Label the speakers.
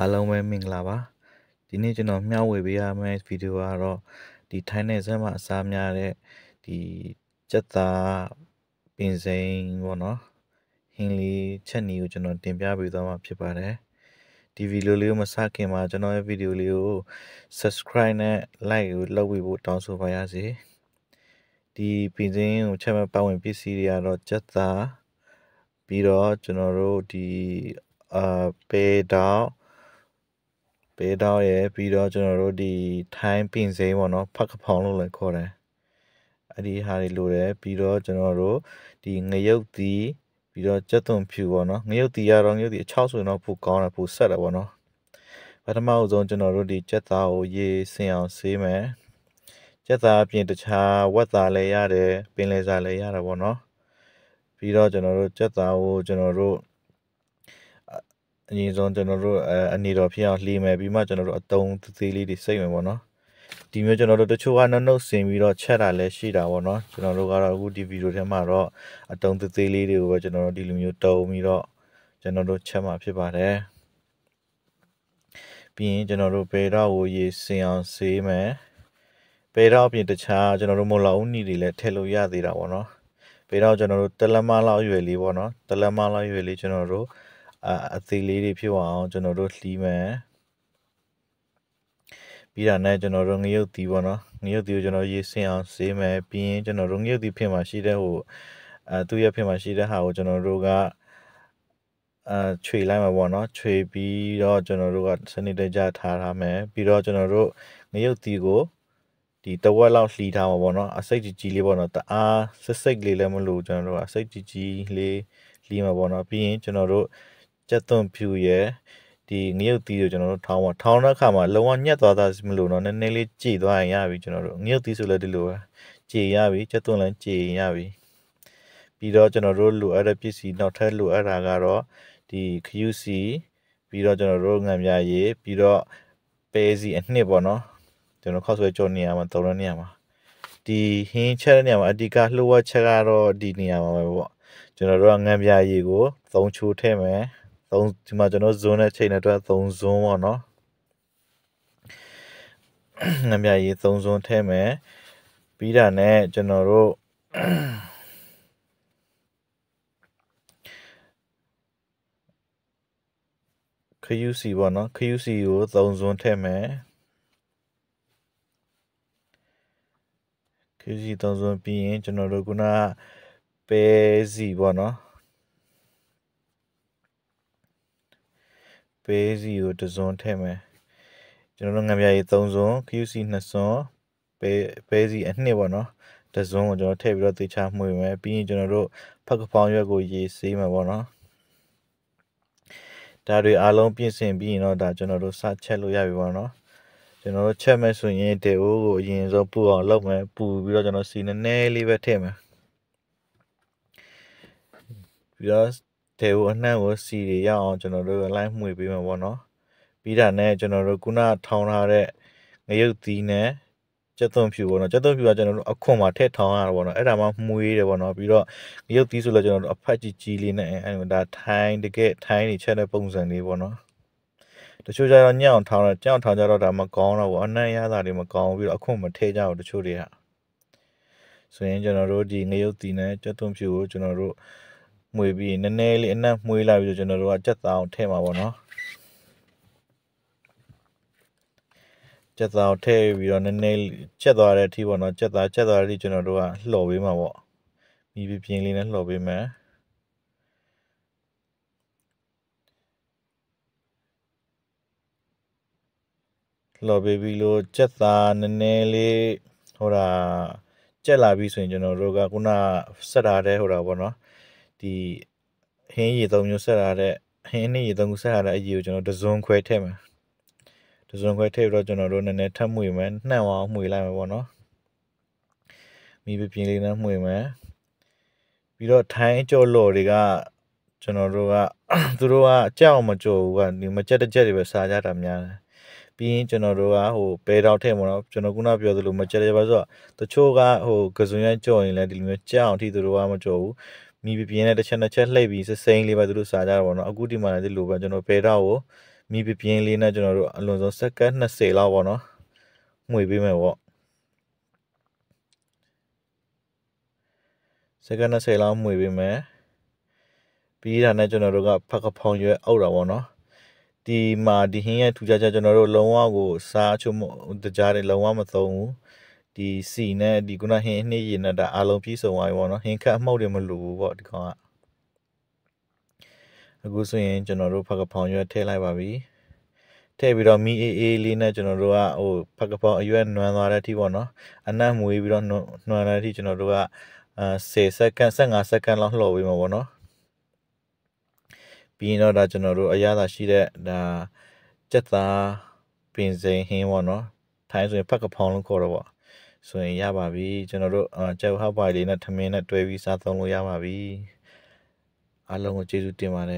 Speaker 1: အားလုံးပဲမင်္ဂလာပါဒီနေ့ကျွန်တော်မျှဝေပေးရမယ့်ဗီဒီယိုကတော့ဒီထိုင်းနယ်စပ်မှာအစားများတဲ့ဒီကြက်သားပင်စိမ်ပေါ့နော်ဟင်းလီချက်နီကိုကျွန်တော်တင်ပြပေးသွားမှာဖြစ်ပါတယ်ဒီဗီဒီယိုလေးကိုမစခင်မှာကျွန်တော်ရဲ့ဗီဒီယိုလေးကို subscribe နဲ့ like ကိုလုပ်ပေးဖို့တောင်းဆိုပါရစေဒီပင်စိမ်ကိုချက်မဲ့ပတ်ဝန်းပစ္စည်းတွေကတော့ကြက်သားပြီးတော့ကျွန်တော်တို့ဒီအာပေတောက်ပေးတော့ရယ်ပြီးတော့ကျွန်တော်တို့ဒီထိုင်းပင်စိမ်းပေါ့နော်ဖက်ကဖောင်လို့လည်းခေါ်တယ်အဲ့ဒီဟာတွေလိုတယ်ပြီးတော့ကျွန်တော်တို့ဒီငရုတ်သီးပြီးတော့ကြက်သွန်ဖြူပေါ့နော်ငရုတ်သီးရတော့ငရုတ်သီးအချောက်ဆိုရင်တော့ပူကောင်းတယ်ပူဆက်တယ်ပေါ့နော်ပထမအဆုံးကျွန်တော်တို့ဒီကြက်သားကိုရေဆင်အောင်ဆေးမယ်ကြက်သားအပြင်တခြားဝက်သားလည်းရတယ်ပင်လယ်စားလည်းရတာပေါ့နော်ပြီးတော့ကျွန်တော်တို့ကြက်သားကိုကျွန်တော်တို့အရင်ဆုံးကျွန်တော်တို့အနေတော်ဖြစ်အောင်လှေမယ်ပြီးမှကျွန်တော်တို့အတုံးသေးလေးတွေစိတ်မယ်ပေါ့နော်ဒီမျိုးကျွန်တော်တို့တချို့ကနှုတ်နှုတ်ဆင်ပြီးတော့ချက်တာလည်းရှိတာပေါ့နော်ကျွန်တော်တို့ကတော့အခုဒီဗီဒီယိုထဲမှာတော့အတုံးသေးလေးတွေကိုပဲကျွန်တော်တို့ဒီလိုမျိုးတုံပြီးတော့ကျွန်တော်တို့ချက်မှာဖြစ်ပါတယ်ပြီးရင်ကျွန်တော်တို့ပေတော့ကိုရေစင်အောင်ဆေးမယ်ပေတော့ပြင်တခြားကျွန်တော်တို့မို့လောက်ဥနီတွေလည်းထည့်လို့ရသေးတာပေါ့နော်ပေတော့ကျွန်တော်တို့တလမလောက်ရွယ်လေးပေါ့နော်တလမလောက်ရွယ်လေးကျွန်တော်တို့အသေးလေးတွေဖြစ်အောင် ကျွန်တော်တို့လှီးမယ်ပြီးတာနဲ့ကျွန်တော်တို့ငရုတ်သီးပေါ့နော်ငရုတ်သီးကိုကျွန်တော်ရေးဆင်းအောင်ဈေးမယ်ပြီးရင် ကျွန်တော်တို့ငရုတ်သီးဖြစ်မှာရှိတဲ့ဟိုအဲသူ့ရဲ့ဖြစ်မှာရှိတဲ့ဟာကိုကျွန်တော်တို့ကအဲခြွေလိုက်မှာပေါ့နော်ခြွေပြီးတော့ကျွန်တော်တို့ကစနစ်တကျထားထားမယ်ပြီးတော့ကျွန်တော်တို့ငရုတ်သီးကိုဒီတဝက်လောက်လှီထားမှာပေါ့နော်အစိတ်ကြီးကြီးလေးပေါ့နော်တအားစစ်စိတ်လေးလည်းမလို့ကျွန်တော်တို့ကအစိတ်ကြီးကြီးလေးလှီမှာပေါ့နော် ပြီးရင်ကျွန်တော်တို့ကြက်သွန်ဖြူရယ်ဒီငရုတ်သီးကိုကျွန်တော်တို့ထောင်းပါထောင်းတဲ့အခါမှာလုံးဝညက်သွားတာမလို့တော့နည်းနည်းလေးကြည်သွားရင်ရပြီကျွန်တော်တို့ငရုတ်သီးဆိုလည်းဒီလိုပဲကြည်ရပြီကြက်သွန်လည်းကြည်ရပြီပြီးတော့ကျွန်တော်တို့လိုအပ်တဲ့ပစ္စည်းနောက်ထပ်လိုအပ်တာကတော့ဒီခယူစီပြီးတော့ကျွန်တော်တို့ငံပြရေပြီးတော့ပဲစီအနှစ်ပေါ့နော်ကျွန်တော်ခောက်ဆွဲကြောနေရမှာသုံးတဲ့နေရာမှာဒီဟင်းချက်တဲ့နေရာမှာအဓိကလှုပ်ဝက်ချက်ကတော့ဒီနေရာမှာပဲပေါ့ကျွန်တော်တို့ကငံပြရေကိုသုံးချိုးထည့်မယ်သုံးဒီမှာကျွန်တော် zone နဲ့ချိန်တဲ့အတွက်3 zone ပေါ့နော်ငမြရေး3 zone ထည့်မယ်ပြီးတာနဲ့ကျွန်တော်တို့ခယူစီပေါ့နော်ခယူစီကို3ဇွန်းထည့်မယ်ခယူစီ3ဇွန်းပြီးရင်ကျွန်တော်တို့ခုနပဲစီပေါ့နော်ဘဲစီကိုတစ်စွန်းထည့်မယ်ကျွန်တော်တို့ငံပြရေ3စွန်း QC 2စွန်းဘဲဘဲစီအနှစ်ပေါ့နော်တစ်စွန်းကိုကျွန်တော်ထည့်ပြီးတော့သေချာမှုမယ်ပြီးရင်ကျွန်တော်တို့ဖက်ကဖောင်ရွက်ကိုရေးစေးမှာပေါ့နော်ဒါတွေအားလုံးပြင်ဆင်ပြီးရင်တော့ဒါကျွန်တော်တို့စချက်လို့ရပြီပေါ့နော်ကျွန်တော်တို့ချက်မဲ့ဆိုရင်တေအိုးကိုအရင်ဆုံးပူအောင်လုပ်မယ်ပူပြီးတော့ကျွန်တော်စီနည်းနည်းလေးပဲထည့်မယ်ပြီးတော့ထဲကိုအနှံ့ကိုစီတွေရအောင်ကျွန်တော်တို့အလိုက်မှွေပေးမှာပေါ့နော်ပြီးတာနဲ့ကျွန်တော်တို့ခုနထောင်ထားတဲ့ငရုတ်သီးနဲ့ကျက်သွန်ဖြူပေါ့နော်ကျက်သွန်ဖြူကကျွန်တော်တို့အခွန်မှာထည့်ထောင်ရတာပေါ့နော်အဲ့ဒါမှမှွေးတယ်ပေါ့နော်ပြီးတော့ငရုတ်သီးဆိုတော့ကျွန်တော်တို့အဖက်ကြီးကြီးလေးနဲ့အဲ့ဒါထိုင်းတကယ်ထိုင်းနေချက်တဲ့ပုံစံလေးပေါ့နော်တချို့ကျတော့ညောင်ထောင်တော့ကြောင်ထောင်ကြတော့ဒါမကောင်းတော့ဘူးအနံ့ရတာတွေမကောင်းဘူးပြီးတော့အခွန်မထည့်ကြဘူးတချို့တွေကဆိုရင်ကျွန်တော်တို့ဒီငရုတ်သီးနဲ့ကျက်သွန်ဖြူကိုကျွန်တော်တို့မှွေပြီးနည်းနည်းလေးအနက်မှွေလိုက်ပြီးဆိုကျွန်တော်တို့ကကြက်သားအောင်ထည့်မှာပေါ့နော်ကြက်သားကိုထည့်ပြီးတော့နည်းနည်းချက်သွားတဲ့အထိပေါ့နော်ချက်သားချက်သွားတဲ့အထိကျွန်တော်တို့ကလှော်ပေးမှာပေါ့မိပြပြင်းလေးနဲ့လှော်ပေးမယ်လော်ပေးပြီးလို့ကြက်သားနည်းနည်းလေးဟိုတာကြက်လာပြီဆိုရင်ကျွန်တော်တို့ကခုနဆက်ထားတဲ့ဟိုတာပေါ့နော်ဒီဟင်းရည်သုံးမျိုးဆက်ထားတဲ့ဟင်းနဲ့ရည်သုံးမျိုးဆက်ထားတဲ့အရည်ကိုကျွန်တော်ဒဇွန်ခွဲထည့်မယ်ဒဇွန်ခွဲထည့်ပြီးတော့ကျွန်တော်တို့နည်းနည်းထပ်မှုရမယ်နှံ့အောင်မှုရလိုက်မယ်ပေါ့နော်မိပပြင်းလေးနဲ့မှုရမယ်ပြီးတော့ထိုင်းကြော်လော်တွေကကျွန်တော်တို့ကသူတို့ကကြောက်မကြော်ဘူးကဒီမကြက်တကြက်တွေပဲစားကြတာများတယ်ပြီးရင်ကျွန်တော်တို့ကဟိုဘဲတောက်ထည့်မတော့ကျွန်တော်ခုနပြောသလိုမကြက်ကြပါဆိုတော့တချို့ကဟိုကစွန်ရကြော်ရင်လည်းဒီလိုမျိုးကြောက်အောင်ထိသူတို့ကမကြော်ဘူးမီးပြပြင်းနဲ့တစ်ချက်နှစ်ချက်လှည့်ပြီးစစိမ့်လေးပဲသူတို့စားကြတာပေါ့နော်အခုဒီမှာလည်းဒီလိုပဲကျွန်တော်ပေတော့ကိုမီးပြပြင်းလေးနဲ့ကျွန်တော်တို့အလွန်ဆုံးစက္ကန့်20လောက်ပေါ့နော်မှွေပေးမယ်ပေါ့စက္ကန့်20လောက်မှွေပေးမယ်ပြီးတာနဲ့ကျွန်တော်တို့ကဖက်ကဖောင်ရွယ်အောက်တာပေါ့နော်ဒီမှာဒီဟင်းရဲ့ထူကြချက်ကျွန်တော်တို့လုံးဝကိုစားချုံတကြားတယ်လုံးဝမသုံးဘူးဒီစီနဲ့ဒီခုနဟင်းနှိရည်နဲ့ဒါအလုံးပြည့်စုံသွားပြီပေါ့နော်ဟင်းခတ်အမှုတ်တွေမလိုဘူးပေါ့ဒီကောင်ကအခုဆိုရင်ကျွန်တော်တို့ဖက်ကဖောင်ရွက်ထည့်လိုက်ပါပြီထည့်ပြီးတော့မီအေးအေးလေးနဲ့ကျွန်တော်တို့ကဟိုဖက်ကဖောင်အရွက်နွမ်းသွားတဲ့အထိပေါ့နော်အနံ့မွေးပြီးတော့နွမ်းတဲ့အထိကျွန်တော်တို့ကအဲ10စက္ကန့်15စက္ကန့်လောက်လှော်ပေးမှာပေါ့နော်ပြီးရင်တော့ဒါကျွန်တော်တို့အရသာရှိတဲ့ဒါကြက်သားပင်စိန်ဟင်းပေါ့နော်ထိုင်းဆိုရင်ဖက်ကဖောင်လို့ခေါ်တော့ပေါ့ဆိုရင်ရပါပြီကျွန်တော်တို့ကြောက်ဟောက်ပါလေးနဲ့ထမင်းနဲ့တွဲပြီးစားသုံးလို့ရပါပြီအားလုံးကိုကျေးဇူးတင်ပါတယ်